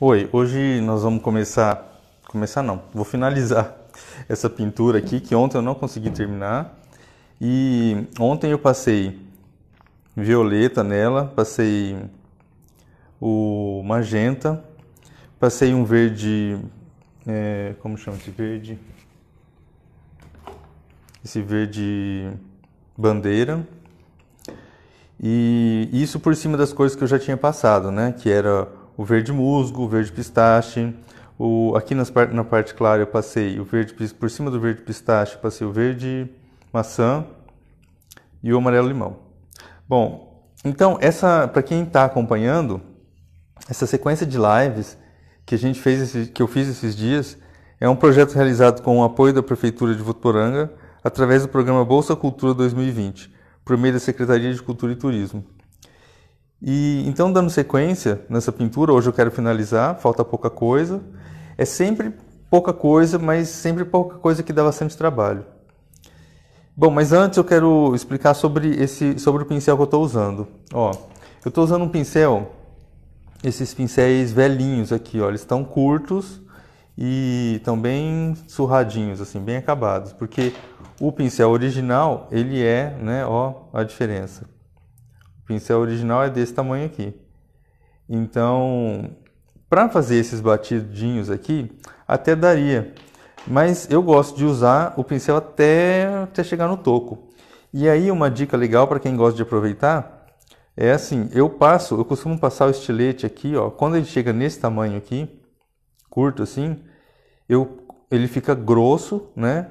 Oi, hoje nós vamos começar, começar não, vou finalizar essa pintura aqui que ontem eu não consegui terminar e ontem eu passei violeta nela, passei o magenta, passei um verde, é, como chama esse verde? Esse verde bandeira e isso por cima das coisas que eu já tinha passado, né? Que era o verde musgo, o verde pistache. O, aqui nas, na parte clara eu passei o verde por cima do verde pistache, passei o verde maçã e o amarelo limão. Bom, então essa para quem está acompanhando essa sequência de lives que a gente fez, esse, que eu fiz esses dias, é um projeto realizado com o apoio da prefeitura de Votuporanga através do programa Bolsa Cultura 2020, por meio da Secretaria de Cultura e Turismo. E então, dando sequência nessa pintura, hoje eu quero finalizar, falta pouca coisa. É sempre pouca coisa, mas sempre pouca coisa que dá bastante trabalho. Bom, mas antes eu quero explicar sobre, esse, sobre o pincel que eu estou usando. Ó, eu estou usando um pincel, esses pincéis velhinhos aqui, ó, eles estão curtos e estão bem surradinhos, assim, bem acabados, porque o pincel original, ele é, né, ó, a diferença pincel original é desse tamanho aqui. Então, para fazer esses batidinhos aqui, até daria. Mas eu gosto de usar o pincel até, até chegar no toco. E aí uma dica legal para quem gosta de aproveitar é assim, eu passo, eu costumo passar o estilete aqui, ó, quando ele chega nesse tamanho aqui, curto assim, eu ele fica grosso, né?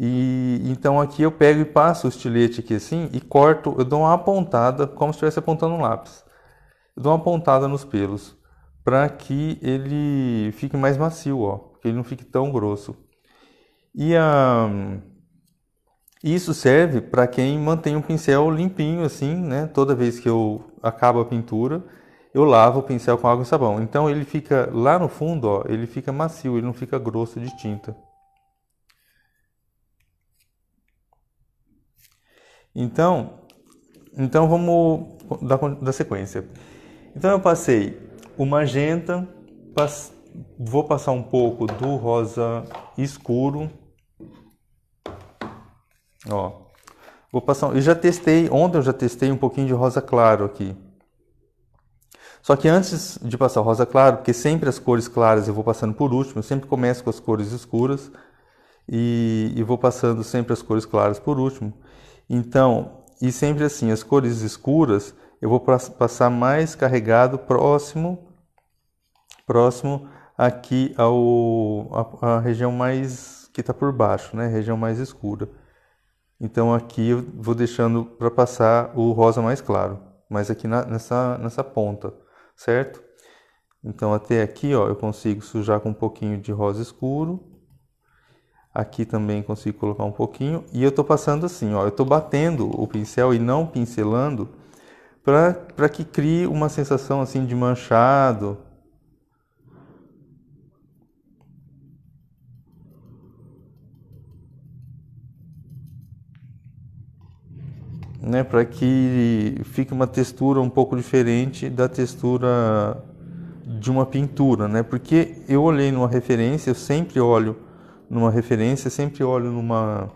E então aqui eu pego e passo o estilete aqui assim e corto, eu dou uma apontada como se estivesse apontando um lápis. Eu dou uma apontada nos pelos para que ele fique mais macio, ó, que ele não fique tão grosso. E isso serve para quem mantém o pincel limpinho assim, né? Toda vez que eu acabo a pintura, eu lavo o pincel com água e sabão. Então ele fica lá no fundo, ó, ele fica macio, ele não fica grosso de tinta. Então, então vamos dar, da sequência. Então eu passei o magenta, pass, vou passar um pouco do rosa escuro. Ó, vou passar. Eu já testei ontem, eu já testei um pouquinho de rosa claro aqui. Só que antes de passar o rosa claro, porque sempre as cores claras eu vou passando por último, eu sempre começo com as cores escuras e, e vou passando sempre as cores claras por último. Então, e sempre assim, as cores escuras eu vou passar mais carregado próximo próximo aqui ao a, a região mais que está por baixo, né? Região mais escura. Então aqui eu vou deixando para passar o rosa mais claro, mas aqui na, nessa nessa ponta, certo? Então até aqui, ó, eu consigo sujar com um pouquinho de rosa escuro Aqui também consigo colocar um pouquinho. E eu estou passando assim, ó, eu estou batendo o pincel e não pincelando para que crie uma sensação assim de manchado. Né, para que fique uma textura um pouco diferente da textura de uma pintura, né? Porque eu olhei numa referência, eu sempre olho numa referência, sempre olho numa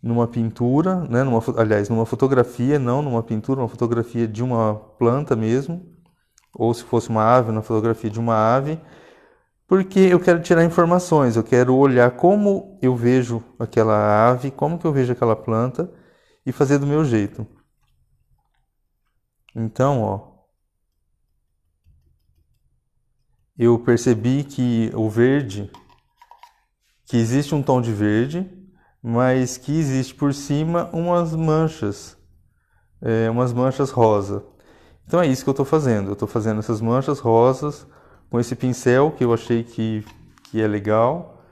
numa pintura, né, numa, aliás, numa fotografia, não numa pintura, uma fotografia de uma planta mesmo, ou se fosse uma ave, na fotografia de uma ave, porque eu quero tirar informações, eu quero olhar como eu vejo aquela ave, como que eu vejo aquela planta e fazer do meu jeito. Então, ó, eu percebi que o verde que existe um tom de verde, mas que existe por cima umas manchas, é, umas manchas rosa. Então é isso que eu estou fazendo. Eu estou fazendo essas manchas rosas com esse pincel que eu achei que, que é legal.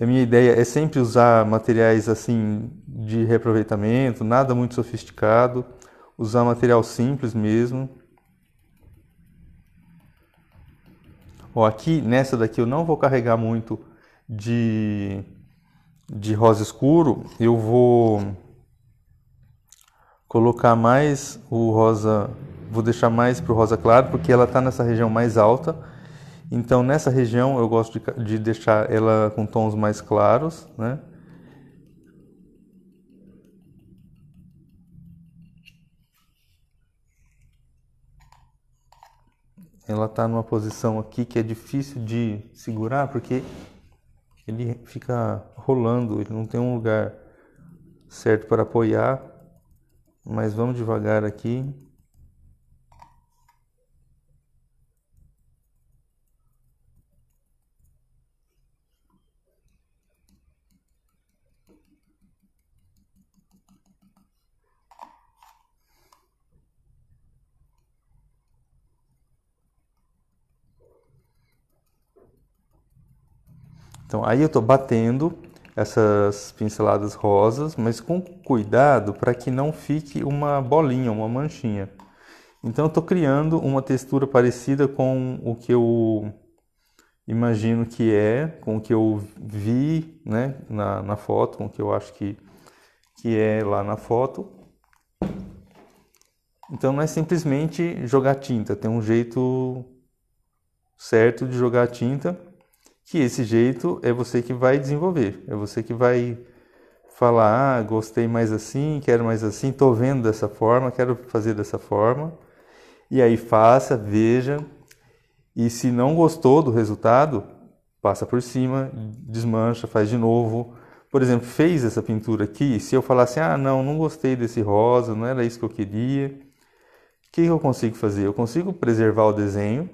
A minha ideia é sempre usar materiais assim de reaproveitamento, nada muito sofisticado, usar material simples mesmo. Ó, aqui nessa daqui eu não vou carregar muito de, de rosa escuro, eu vou colocar mais o rosa, vou deixar mais para o rosa claro, porque ela está nessa região mais alta. Então, nessa região, eu gosto de, de deixar ela com tons mais claros, né? ela está numa posição aqui que é difícil de segurar porque ele fica rolando, ele não tem um lugar certo para apoiar, mas vamos devagar aqui. Então aí eu estou batendo essas pinceladas rosas, mas com cuidado para que não fique uma bolinha, uma manchinha. Então eu estou criando uma textura parecida com o que eu imagino que é, com o que eu vi né, na, na foto, com o que eu acho que, que é lá na foto. Então não é simplesmente jogar tinta, tem um jeito certo de jogar tinta que esse jeito é você que vai desenvolver, é você que vai falar, ah, gostei mais assim, quero mais assim, estou vendo dessa forma, quero fazer dessa forma. E aí faça, veja, e se não gostou do resultado, passa por cima, desmancha, faz de novo. Por exemplo, fez essa pintura aqui, se eu falasse, ah, não, não gostei desse rosa, não era isso que eu queria, o que eu consigo fazer? Eu consigo preservar o desenho,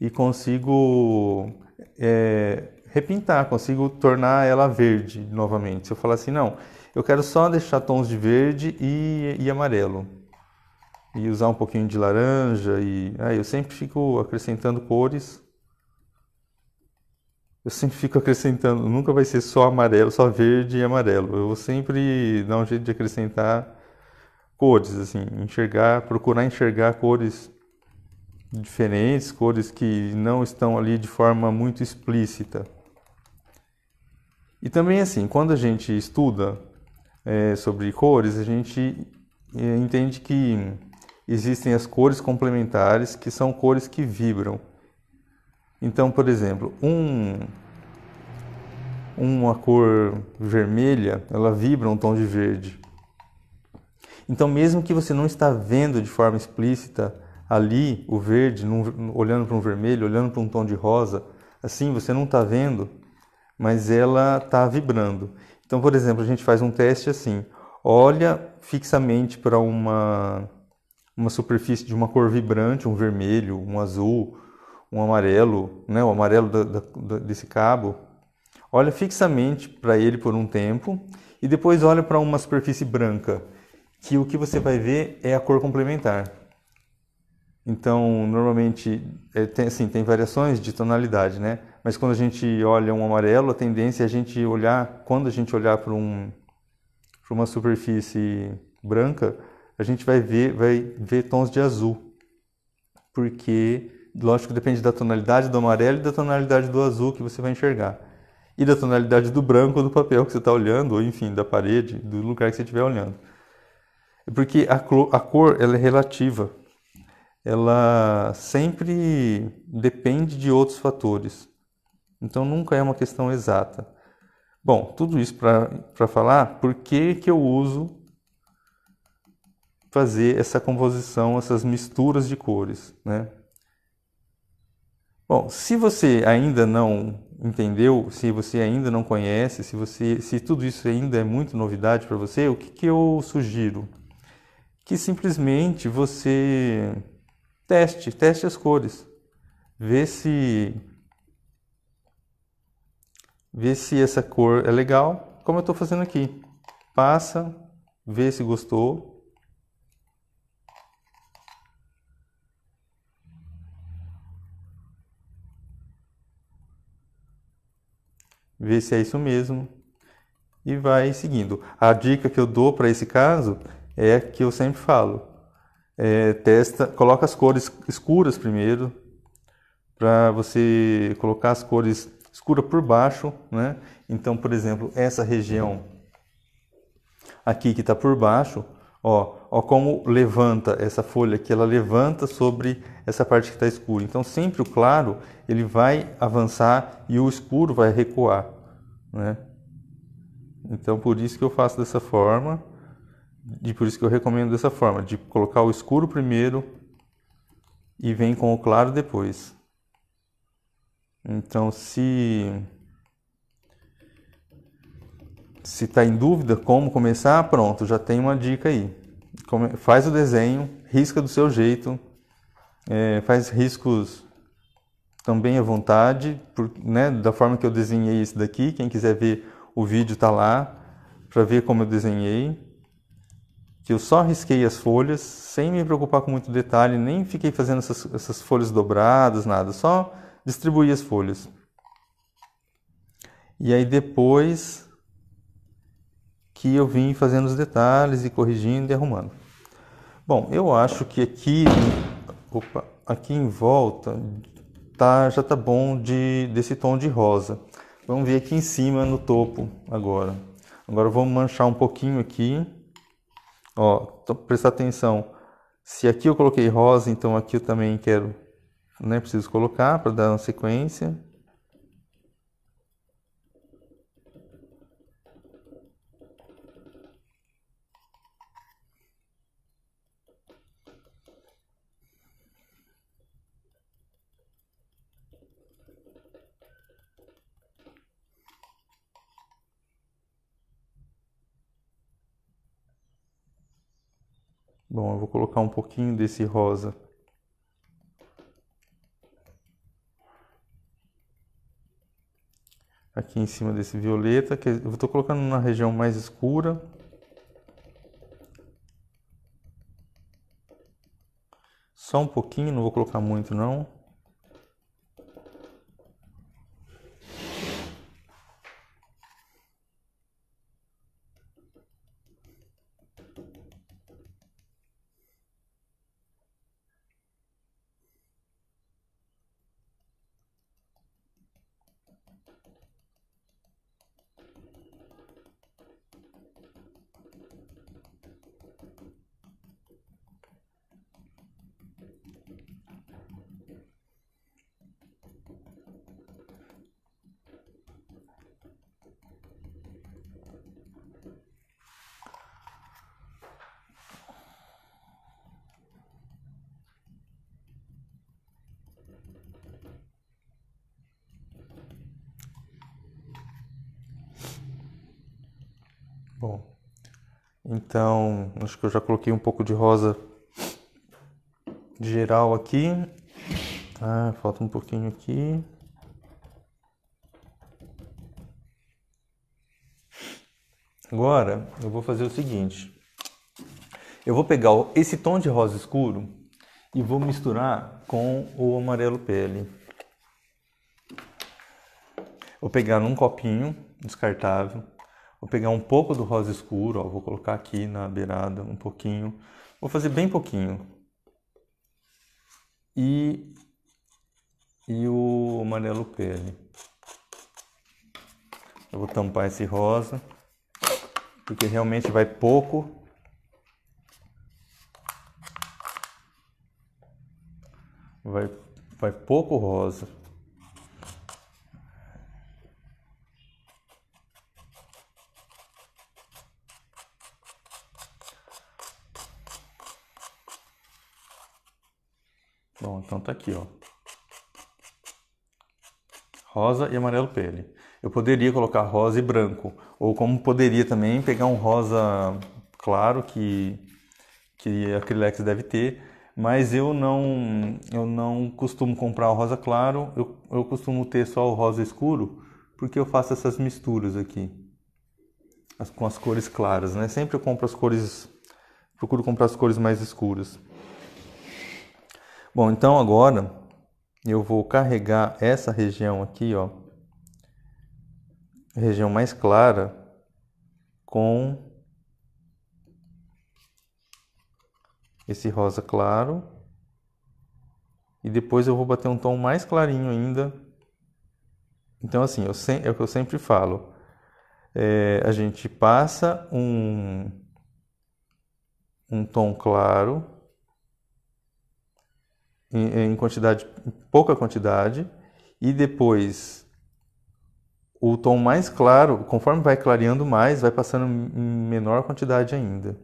e consigo é, repintar, consigo tornar ela verde novamente. Se eu falar assim, não, eu quero só deixar tons de verde e, e amarelo e usar um pouquinho de laranja e aí ah, eu sempre fico acrescentando cores. Eu sempre fico acrescentando, nunca vai ser só amarelo, só verde e amarelo. Eu vou sempre dar um jeito de acrescentar cores, assim, enxergar, procurar enxergar cores diferentes, cores que não estão ali de forma muito explícita. E também assim, quando a gente estuda é, sobre cores, a gente é, entende que existem as cores complementares, que são cores que vibram. Então, por exemplo, um, uma cor vermelha, ela vibra um tom de verde. Então, mesmo que você não está vendo de forma explícita ali o verde, num, olhando para um vermelho, olhando para um tom de rosa, assim você não está vendo, mas ela está vibrando. Então, por exemplo, a gente faz um teste assim: olha fixamente para uma, uma superfície de uma cor vibrante, um vermelho, um azul, um amarelo, né, o amarelo da, da, desse cabo. Olha fixamente para ele por um tempo e depois olha para uma superfície branca, que o que você vai ver é a cor complementar. Então, normalmente, é, tem, assim, tem variações de tonalidade, né? Mas quando a gente olha um amarelo, a tendência é a gente olhar, quando a gente olhar para um, uma superfície branca, a gente vai ver, vai ver tons de azul. Porque, lógico, depende da tonalidade do amarelo e da tonalidade do azul que você vai enxergar. E da tonalidade do branco do papel que você está olhando, ou enfim, da parede, do lugar que você estiver olhando. Porque a, cor ela é relativa ela sempre depende de outros fatores. Então nunca é uma questão exata. Bom, tudo isso para falar por que, que eu uso fazer essa composição, essas misturas de cores. Né? Bom, se você ainda não entendeu, se você ainda não conhece, se, você, se tudo isso ainda é muito novidade para você, o que, que eu sugiro? Que simplesmente você Teste, teste as cores. Vê se vê se essa cor é legal, como eu estou fazendo aqui. Passa, vê se gostou. Vê se é isso mesmo e vai seguindo. A dica que eu dou para esse caso é que eu sempre falo: é, testa, coloca as cores escuras primeiro, para você colocar as cores escuras por baixo, né? Então, por exemplo, essa região aqui que está por baixo, ó, ó como levanta essa folha que ela levanta sobre essa parte que está escura. Então, sempre o claro ele vai avançar e o escuro vai recuar, né? Então, por isso que eu faço dessa forma. E por isso que eu recomendo dessa forma, de colocar o escuro primeiro e vem com o claro depois. Então, se se está em dúvida como começar, pronto, já tem uma dica aí. Come, faz o desenho, risca do seu jeito, é, faz riscos também à vontade, por, né, da forma que eu desenhei esse daqui. Quem quiser ver o vídeo está lá para ver como eu desenhei que eu só risquei as folhas sem me preocupar com muito detalhe, nem fiquei fazendo essas, essas folhas dobradas, nada, só distribuí as folhas. E aí depois que eu vim fazendo os detalhes e corrigindo e arrumando. Bom, eu acho que aqui, opa, aqui em volta tá, já tá bom de, desse tom de rosa. Vamos ver aqui em cima no topo agora. Agora vamos manchar um pouquinho aqui Ó, então prestar atenção. Se aqui eu coloquei rosa, então aqui eu também quero, né, preciso colocar para dar uma sequência. Bom, eu vou colocar um pouquinho desse rosa. Aqui em cima desse violeta, que eu estou colocando na região mais escura. Só um pouquinho, não vou colocar muito não. Bom, então acho que eu já coloquei um pouco de rosa geral aqui. Ah, falta um pouquinho aqui. Agora eu vou fazer o seguinte: eu vou pegar esse tom de rosa escuro e vou misturar com o amarelo pele. Vou pegar num copinho descartável Vou pegar um pouco do rosa escuro, ó, vou colocar aqui na beirada um pouquinho. Vou fazer bem pouquinho. E, e o amarelo pele. Eu vou tampar esse rosa, porque realmente vai pouco. Vai, vai pouco rosa. Bom, então tá aqui, ó. Rosa e amarelo pele. Eu poderia colocar rosa e branco, ou como poderia também pegar um rosa claro que que Acrylex deve ter, mas eu não eu não costumo comprar o rosa claro, eu, eu costumo ter só o rosa escuro, porque eu faço essas misturas aqui as, com as cores claras, né? Sempre eu compro as cores procuro comprar as cores mais escuras. Bom, então agora eu vou carregar essa região aqui, ó, região mais clara, com esse rosa claro. E depois eu vou bater um tom mais clarinho ainda. Então, assim, eu se... é o que eu sempre falo. É, a gente passa um, um tom claro em, quantidade, em pouca quantidade, e depois o tom mais claro, conforme vai clareando mais, vai passando em menor quantidade ainda.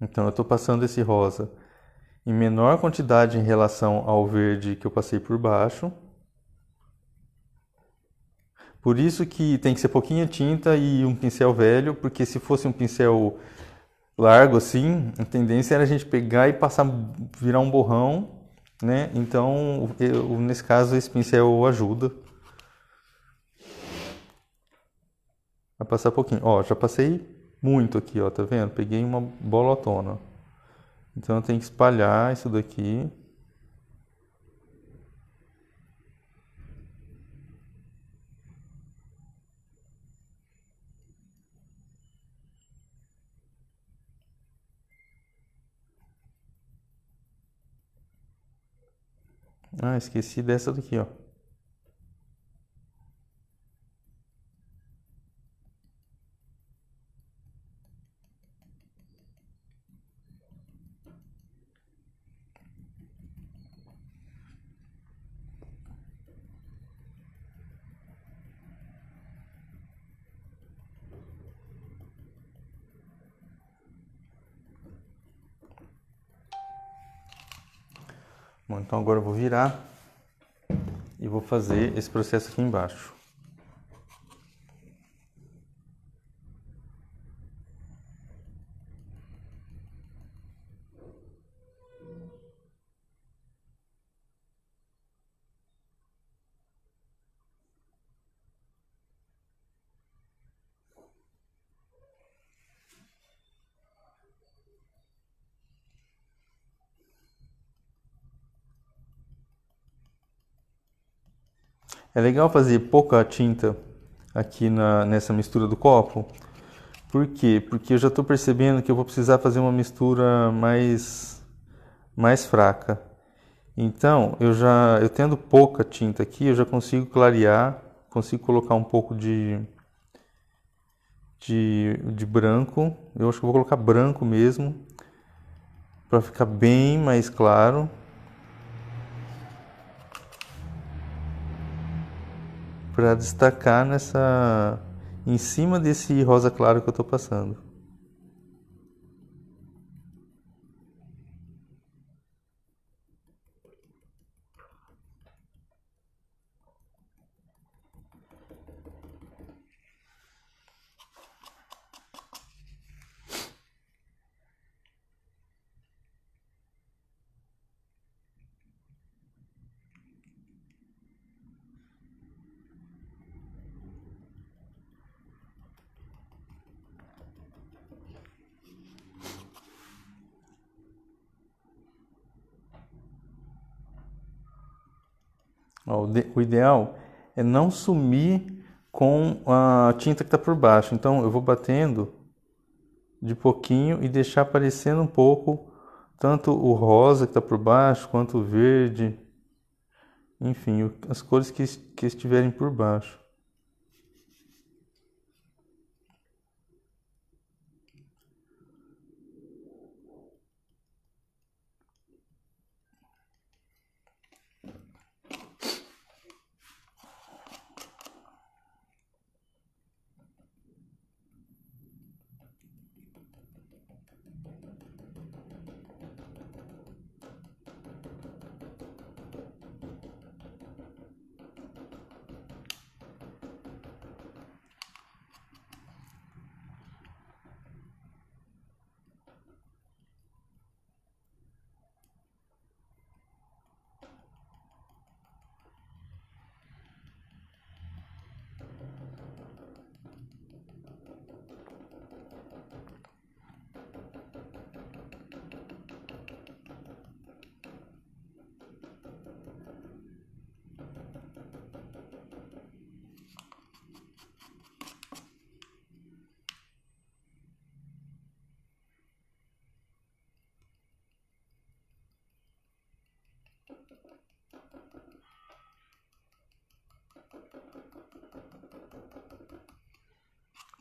Então eu estou passando esse rosa em menor quantidade em relação ao verde que eu passei por baixo. Por isso que tem que ser pouquinha tinta e um pincel velho, porque se fosse um pincel largo assim, a tendência era a gente pegar e passar, virar um borrão, né? Então, eu, nesse caso, esse pincel ajuda. a passar pouquinho. Ó, já passei muito aqui, ó, tá vendo? Peguei uma bolotona. Então, eu tenho que espalhar isso daqui. Ah, esqueci dessa daqui, ó. Então agora eu vou virar e vou fazer esse processo aqui embaixo. É legal fazer pouca tinta aqui na, nessa mistura do copo. Por quê? Porque eu já estou percebendo que eu vou precisar fazer uma mistura mais, mais fraca. Então, eu já eu tendo pouca tinta aqui, eu já consigo clarear, consigo colocar um pouco de, de, de branco. Eu acho que vou colocar branco mesmo, para ficar bem mais claro. para destacar nessa em cima desse rosa claro que eu estou passando. O ideal é não sumir com a tinta que está por baixo. Então eu vou batendo de pouquinho e deixar aparecendo um pouco tanto o rosa que está por baixo quanto o verde, enfim, as cores que, estiverem por baixo.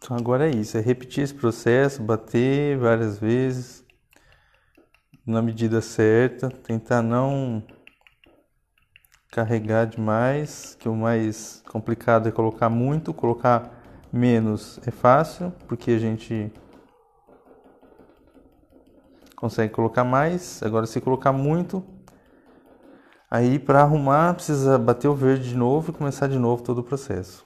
Então agora é isso, é repetir esse processo, bater várias vezes na medida certa, tentar não carregar demais, que o mais complicado é colocar muito, colocar menos é fácil, porque a gente consegue colocar mais. Agora se colocar muito, aí para arrumar precisa bater o verde de novo e começar de novo todo o processo.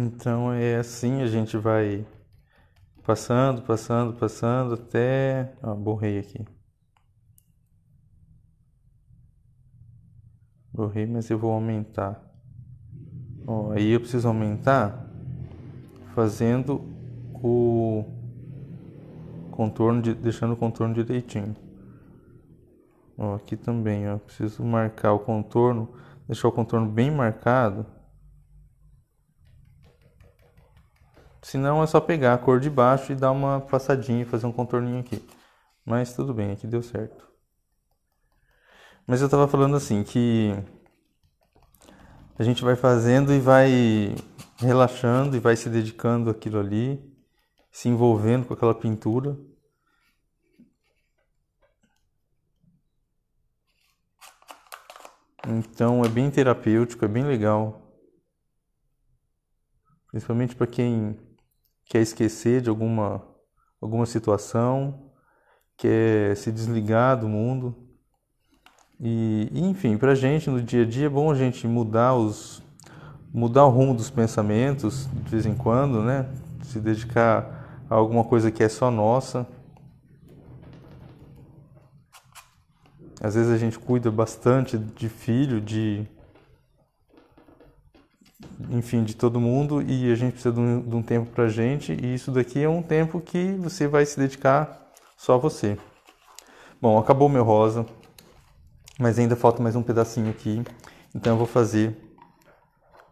Então é assim a gente vai passando, passando, passando até. Ó, borrei aqui. Borrei, mas eu vou aumentar. Ó, aí eu preciso aumentar fazendo o contorno, de, deixando o contorno direitinho. Ó, aqui também, ó, preciso marcar o contorno, deixar o contorno bem marcado senão é só pegar a cor de baixo e dar uma passadinha e fazer um contorninho aqui. Mas tudo bem, aqui deu certo. Mas eu estava falando assim que a gente vai fazendo e vai relaxando e vai se dedicando àquilo ali, se envolvendo com aquela pintura. Então é bem terapêutico, é bem legal. Principalmente para quem quer é esquecer de alguma, alguma situação, quer é se desligar do mundo. E, enfim, para a gente no dia a dia é bom a gente mudar os mudar o rumo dos pensamentos de vez em quando, né? Se dedicar a alguma coisa que é só nossa. Às vezes a gente cuida bastante de filho, de enfim, de todo mundo e a gente precisa de um, de um tempo para a gente e isso daqui é um tempo que você vai se dedicar só a você. Bom, acabou meu rosa, mas ainda falta mais um pedacinho aqui, então eu vou fazer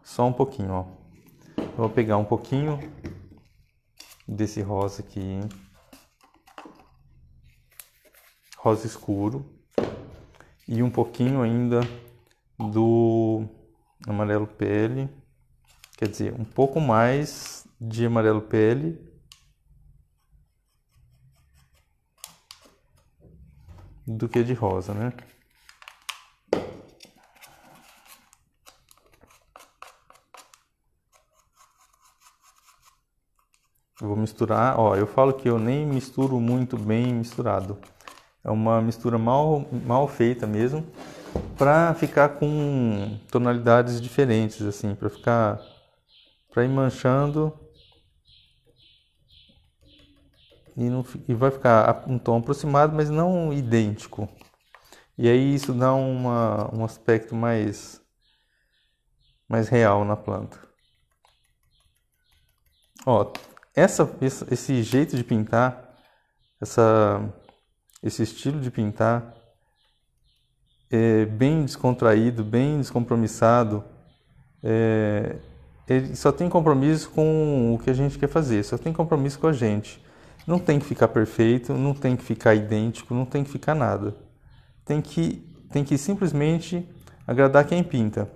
só um pouquinho, ó. Eu vou pegar um pouquinho desse rosa aqui, rosa escuro, e um pouquinho ainda do amarelo pele quer dizer, um pouco mais de amarelo pele. do que de rosa, né? Eu vou misturar, ó, eu falo que eu nem misturo muito bem misturado. É uma mistura mal, mal feita mesmo, para ficar com tonalidades diferentes assim, para ficar para ir manchando e, não, e vai ficar um tom aproximado, mas não idêntico. E aí isso dá uma, um aspecto mais, mais real na planta. Ó, essa, esse jeito de pintar, essa, esse estilo de pintar, é bem descontraído, bem descompromissado, é, ele só tem compromisso com o que a gente quer fazer, só tem compromisso com a gente. Não tem que ficar perfeito, não tem que ficar idêntico, não tem que ficar nada. Tem que, tem que simplesmente agradar quem pinta.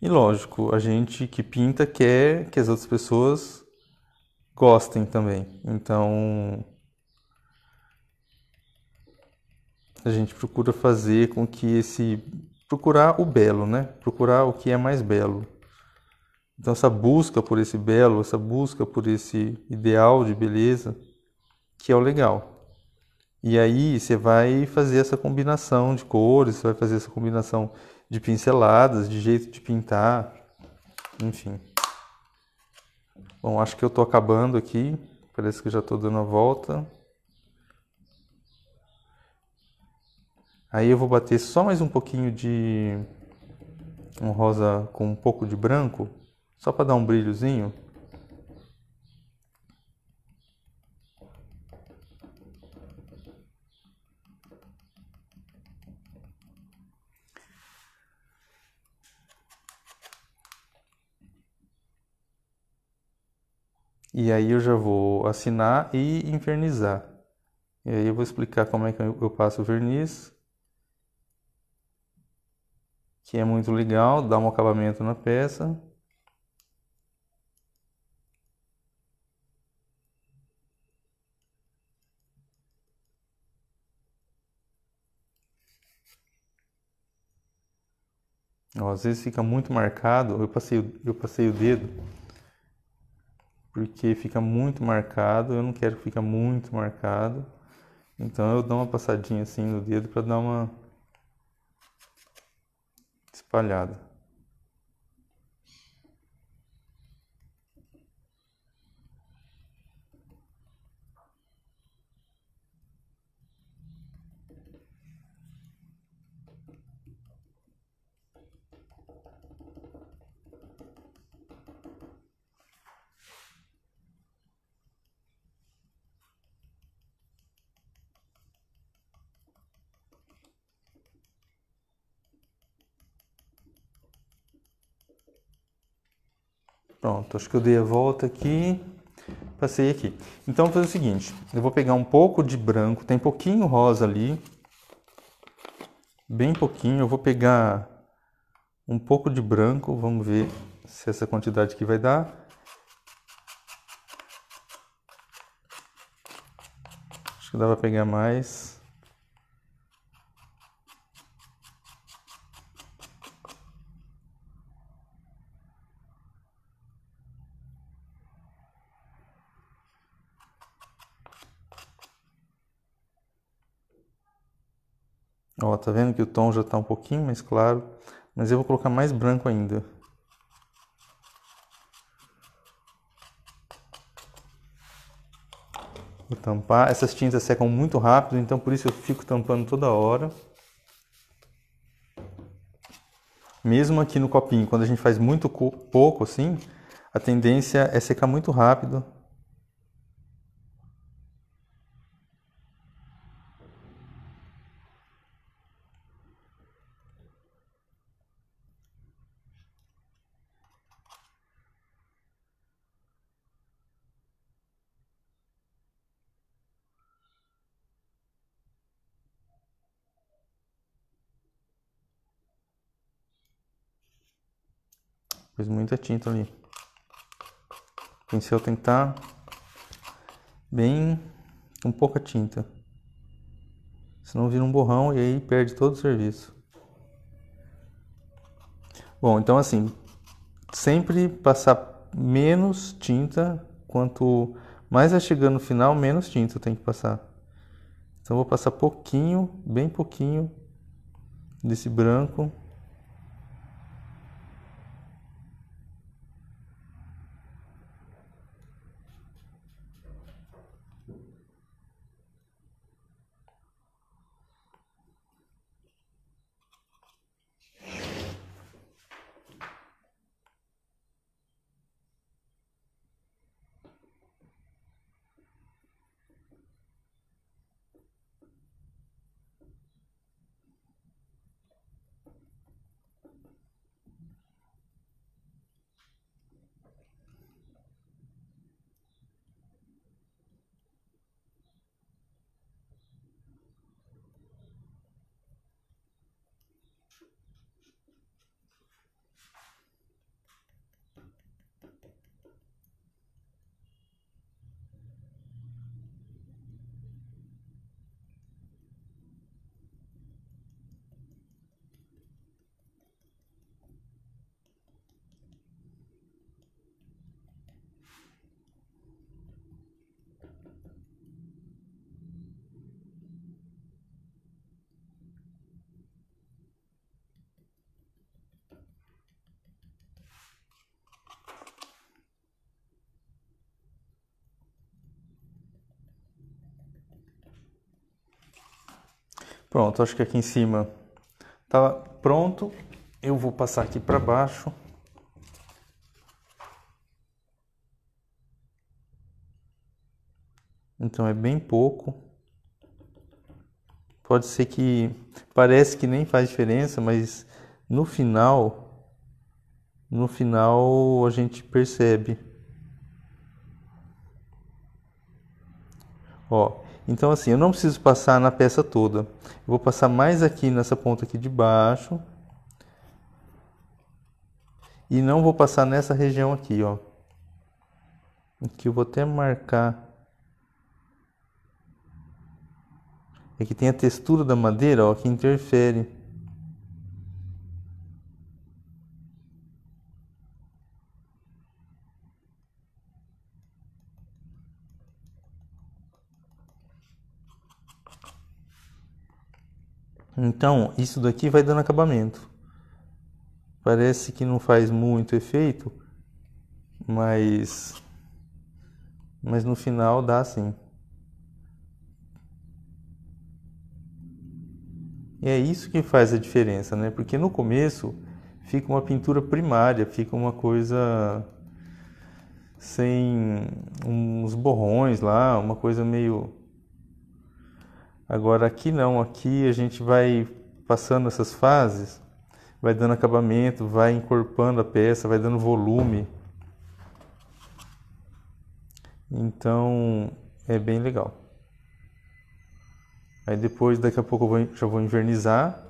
E lógico, a gente que pinta quer que as outras pessoas gostem também. Então a gente procura fazer com que esse procurar o belo, né? Procurar o que é mais belo. Então essa busca por esse belo, essa busca por esse ideal de beleza, que é o legal. E aí você vai fazer essa combinação de cores, você vai fazer essa combinação de pinceladas, de jeito de pintar, enfim. Bom, acho que eu estou acabando aqui. Parece que já estou dando a volta. Aí eu vou bater só mais um pouquinho de um rosa com um pouco de branco, só para dar um brilhozinho. E aí eu já vou assinar e infernizar. E aí eu vou explicar como é que eu passo o verniz que é muito legal, dá um acabamento na peça. Ó, às vezes fica muito marcado, eu passei, eu passei o dedo porque fica muito marcado, eu não quero que fica muito marcado. Então eu dou uma passadinha assim no dedo para dar uma espalhada. Pronto, acho que eu dei a volta aqui, passei aqui. Então, vou fazer o seguinte, eu vou pegar um pouco de branco, tem pouquinho rosa ali, bem pouquinho, eu vou pegar um pouco de branco, vamos ver se essa quantidade aqui vai dar. Acho que dá para pegar mais. Ó, tá vendo que o tom já tá um pouquinho mais claro, mas eu vou colocar mais branco ainda. Vou tampar. Essas tintas secam muito rápido, então por isso eu fico tampando toda hora. Mesmo aqui no copinho, quando a gente faz muito pouco assim, a tendência é secar muito rápido Pois muita tinta ali. O pincel tem que estar tá bem com pouca tinta. Senão vira um borrão e aí perde todo o serviço. Bom, então assim, sempre passar menos tinta. Quanto mais vai chegando no final, menos tinta tem que passar. Então vou passar pouquinho, bem pouquinho desse branco. Pronto, acho que aqui em cima tá pronto. Eu vou passar aqui para baixo. Então é bem pouco. Pode ser que parece que nem faz diferença, mas no final no final a gente percebe. Ó, então, assim, eu não preciso passar na peça toda. Eu vou passar mais aqui nessa ponta aqui de baixo. E não vou passar nessa região aqui, ó. Aqui eu vou até marcar. É que tem a textura da madeira, ó, que interfere. Então, isso daqui vai dando acabamento. Parece que não faz muito efeito, mas mas no final dá sim. E é isso que faz a diferença, né? Porque no começo fica uma pintura primária, fica uma coisa sem uns borrões lá, uma coisa meio Agora aqui não, aqui a gente vai passando essas fases, vai dando acabamento, vai encorpando a peça, vai dando volume. Então é bem legal. Aí depois, daqui a pouco, eu vou, já vou invernizar,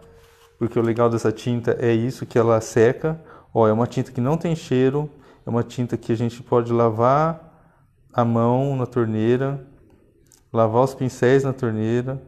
porque o legal dessa tinta é isso, que ela seca. Ó, é uma tinta que não tem cheiro, é uma tinta que a gente pode lavar à mão na torneira lavar os pincéis na torneira,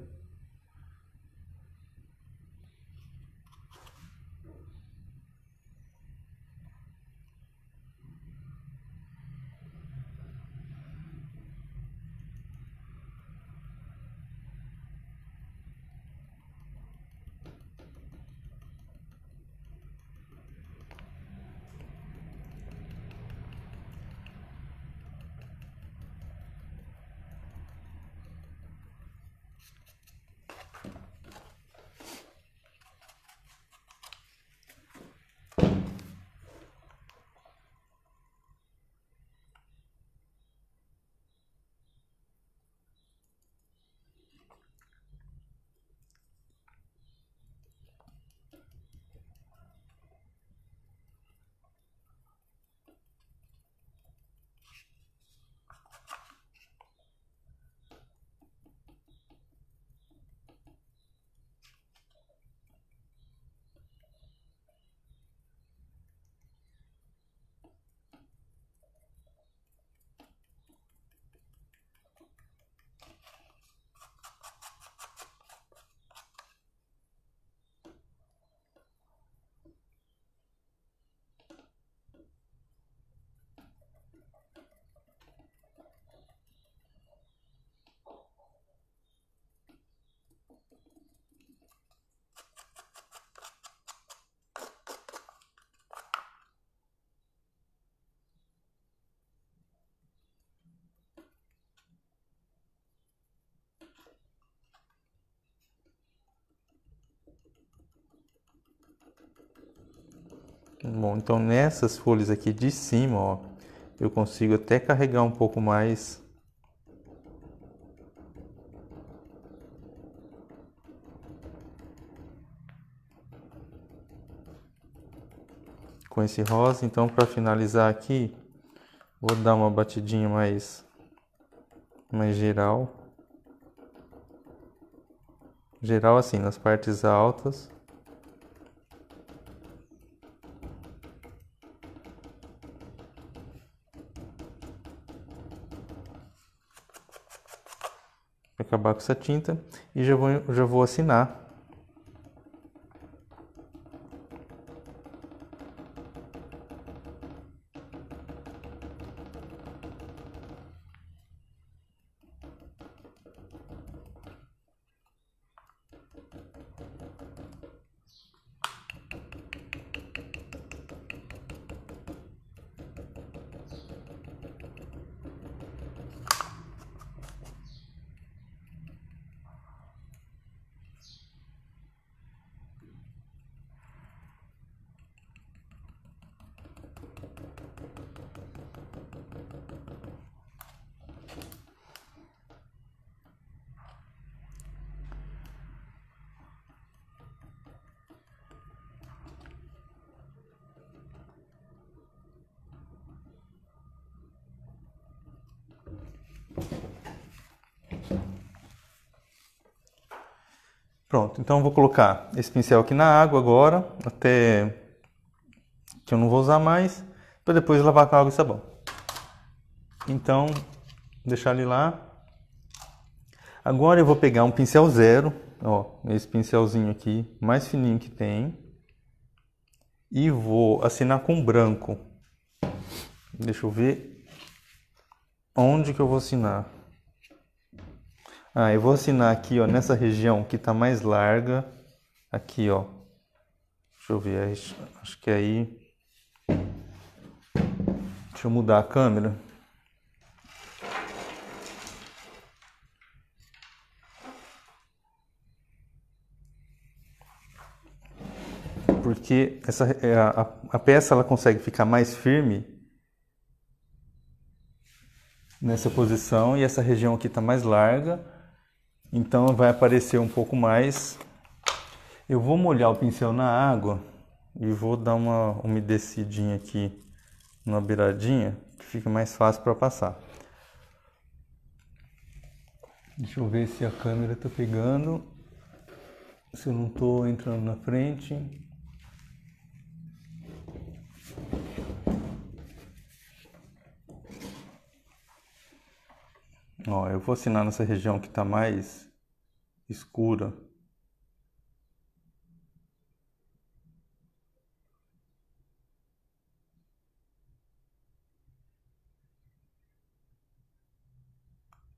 Bom, então nessas folhas aqui de cima, ó, eu consigo até carregar um pouco mais com esse rosa. Então, para finalizar aqui, vou dar uma batidinha mais mais geral. Geral assim, nas partes altas. acabar com essa tinta e já vou, já vou assinar Pronto, então vou colocar esse pincel aqui na água agora, até que eu não vou usar mais, para depois lavar com água e sabão. Então, deixar ele lá. Agora eu vou pegar um pincel zero, ó, esse pincelzinho aqui, mais fininho que tem, e vou assinar com branco. Deixa eu ver onde que eu vou assinar. Ah, eu vou assinar aqui, ó, nessa região que está mais larga. Aqui, ó. Deixa eu ver, acho que é aí... Deixa eu mudar a câmera. Porque essa, é, a, a peça ela consegue ficar mais firme nessa posição e essa região aqui está mais larga. Então vai aparecer um pouco mais. Eu vou molhar o pincel na água e vou dar uma umedecidinha aqui na beiradinha, que fica mais fácil para passar. Deixa eu ver se a câmera está pegando, se eu não estou entrando na frente. eu vou assinar nessa região que está mais escura.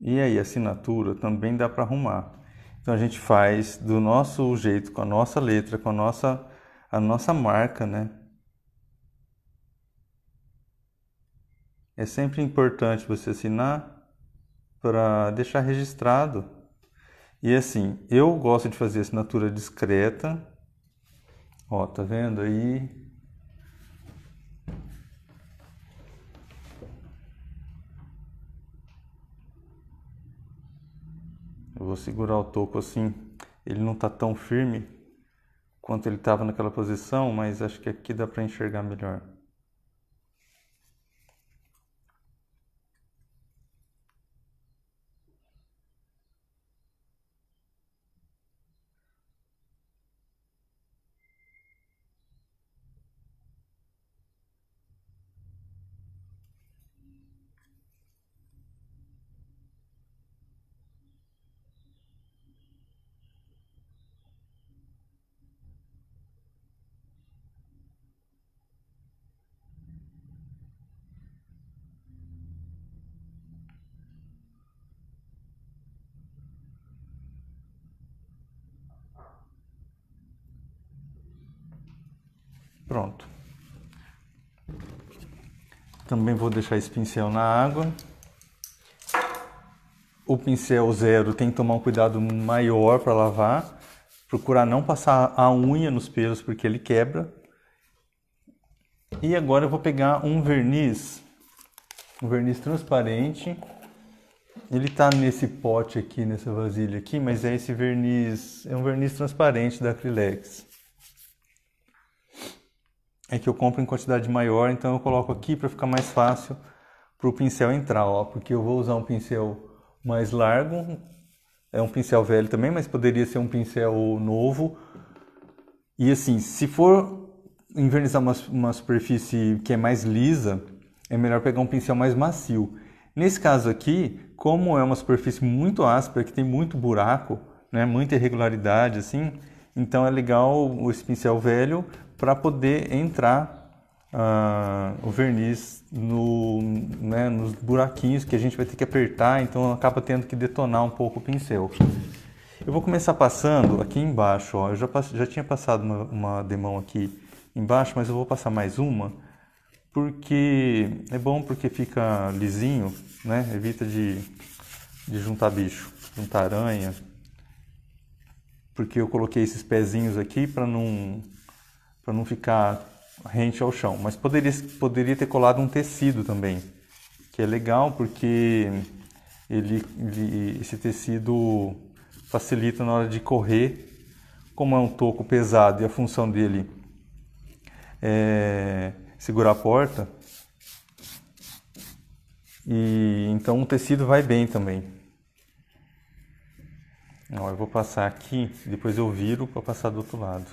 E aí, assinatura também dá para arrumar. Então a gente faz do nosso jeito, com a nossa letra, com a nossa, a nossa marca, né? É sempre importante você assinar para deixar registrado. E assim, eu gosto de fazer assinatura discreta. Ó, tá vendo aí? Eu vou segurar o toco assim. Ele não tá tão firme quanto ele tava naquela posição, mas acho que aqui dá para enxergar melhor. Pronto. Também vou deixar esse pincel na água. O pincel zero tem que tomar um cuidado maior para lavar. Procurar não passar a unha nos pelos porque ele quebra. E agora eu vou pegar um verniz, um verniz transparente. Ele está nesse pote aqui, nessa vasilha aqui, mas é esse verniz, é um verniz transparente da Acrylex é que eu compro em quantidade maior, então eu coloco aqui para ficar mais fácil para o pincel entrar, ó, porque eu vou usar um pincel mais largo, é um pincel velho também, mas poderia ser um pincel novo. E assim, se for envernizar uma, uma superfície que é mais lisa, é melhor pegar um pincel mais macio. Nesse caso aqui, como é uma superfície muito áspera, que tem muito buraco, né, muita irregularidade assim, então é legal esse pincel velho para poder entrar uh, o verniz no, né, nos buraquinhos que a gente vai ter que apertar, então acaba tendo que detonar um pouco o pincel. Eu vou começar passando aqui embaixo, ó. eu já, já tinha passado uma, uma demão aqui embaixo, mas eu vou passar mais uma, porque é bom porque fica lisinho, né? evita de, de juntar bicho, juntar aranha, porque eu coloquei esses pezinhos aqui para não para não ficar rente ao chão. Mas poderia, poderia ter colado um tecido também, que é legal porque ele, ele, esse tecido facilita na hora de correr. Como é um toco pesado e a função dele é segurar a porta, e então o tecido vai bem também. eu vou passar aqui, depois eu viro para passar do outro lado.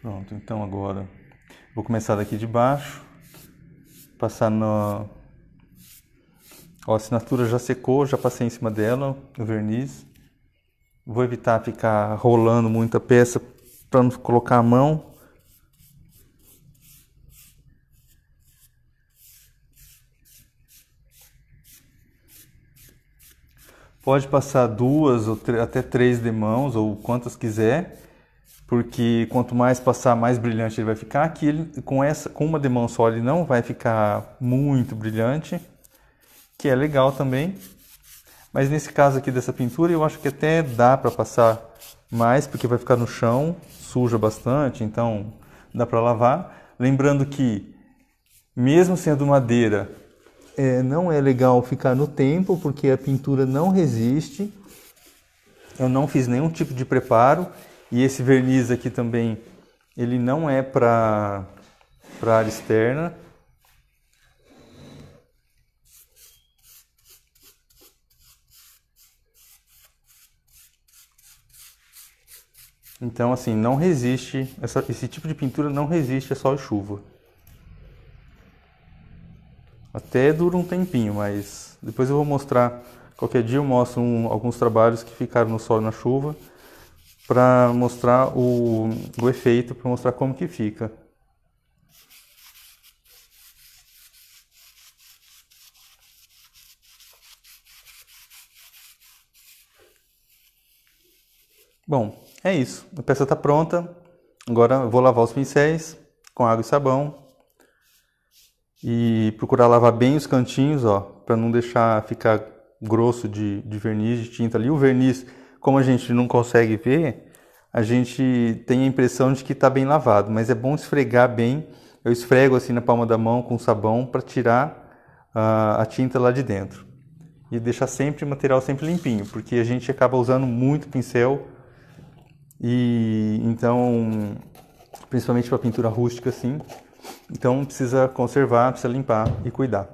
Pronto, então agora vou começar daqui de baixo, passar na. Ó, a assinatura já secou, já passei em cima dela o verniz. Vou evitar ficar rolando muita peça para não colocar a mão. Pode passar duas ou até três demãos ou quantas quiser porque quanto mais passar, mais brilhante ele vai ficar. Aqui ele, com essa, com uma demão só ele não vai ficar muito brilhante, que é legal também. Mas nesse caso aqui dessa pintura, eu acho que até dá para passar mais, porque vai ficar no chão, suja bastante, então dá para lavar. Lembrando que, mesmo sendo madeira, é, não é legal ficar no tempo, porque a pintura não resiste. Eu não fiz nenhum tipo de preparo e esse verniz aqui também, ele não é para para área externa. Então, assim, não resiste, essa, esse tipo de pintura não resiste a sol e chuva. Até dura um tempinho, mas depois eu vou mostrar. Qualquer dia eu mostro um, alguns trabalhos que ficaram no sol e na chuva para mostrar o, o efeito, para mostrar como que fica. Bom, é isso. A peça está pronta. Agora vou lavar os pincéis com água e sabão e procurar lavar bem os cantinhos, ó, para não deixar ficar grosso de, de verniz, de tinta ali. O verniz como a gente não consegue ver, a gente tem a impressão de que está bem lavado, mas é bom esfregar bem. Eu esfrego assim na palma da mão com sabão para tirar uh, a tinta lá de dentro e deixar sempre o material sempre limpinho, porque a gente acaba usando muito pincel e então principalmente para pintura rústica assim. Então precisa conservar, precisa limpar e cuidar.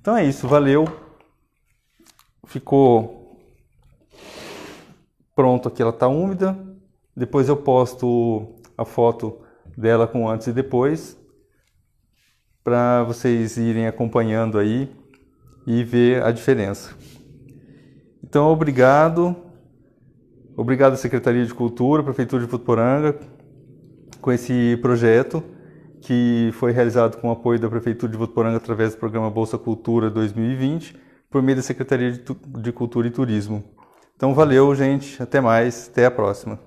Então é isso, valeu. Ficou Pronto, aqui ela está úmida. Depois eu posto a foto dela com antes e depois para vocês irem acompanhando aí e ver a diferença. Então, obrigado. Obrigado à Secretaria de Cultura, Prefeitura de Votuporanga, com esse projeto que foi realizado com o apoio da Prefeitura de Votuporanga através do programa Bolsa Cultura 2020, por meio da Secretaria de Cultura e Turismo. Então valeu, gente. Até mais. Até a próxima.